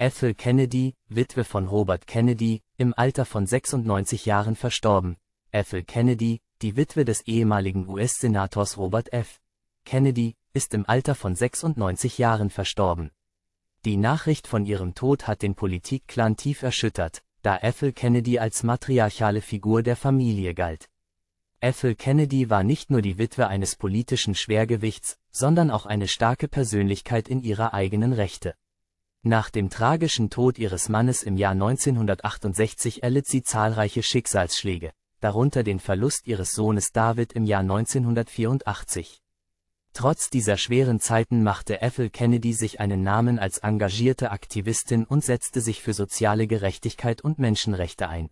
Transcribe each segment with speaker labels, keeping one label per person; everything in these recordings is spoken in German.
Speaker 1: Ethel Kennedy, Witwe von Robert Kennedy, im Alter von 96 Jahren verstorben. Ethel Kennedy, die Witwe des ehemaligen US-Senators Robert F. Kennedy, ist im Alter von 96 Jahren verstorben. Die Nachricht von ihrem Tod hat den Politikclan tief erschüttert, da Ethel Kennedy als matriarchale Figur der Familie galt. Ethel Kennedy war nicht nur die Witwe eines politischen Schwergewichts, sondern auch eine starke Persönlichkeit in ihrer eigenen Rechte. Nach dem tragischen Tod ihres Mannes im Jahr 1968 erlitt sie zahlreiche Schicksalsschläge, darunter den Verlust ihres Sohnes David im Jahr 1984. Trotz dieser schweren Zeiten machte Ethel Kennedy sich einen Namen als engagierte Aktivistin und setzte sich für soziale Gerechtigkeit und Menschenrechte ein.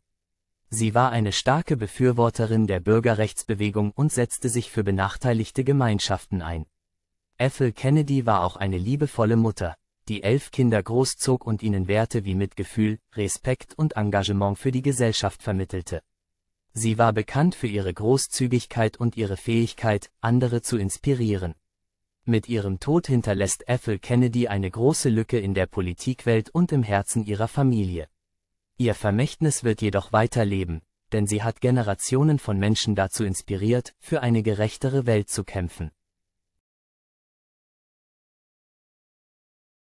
Speaker 1: Sie war eine starke Befürworterin der Bürgerrechtsbewegung und setzte sich für benachteiligte Gemeinschaften ein. Ethel Kennedy war auch eine liebevolle Mutter, die elf Kinder großzog und ihnen Werte wie Mitgefühl, Respekt und Engagement für die Gesellschaft vermittelte. Sie war bekannt für ihre Großzügigkeit und ihre Fähigkeit, andere zu inspirieren. Mit ihrem Tod hinterlässt Ethel Kennedy eine große Lücke in der Politikwelt und im Herzen ihrer Familie. Ihr Vermächtnis wird jedoch weiterleben, denn sie hat Generationen von Menschen dazu inspiriert, für eine gerechtere Welt zu kämpfen.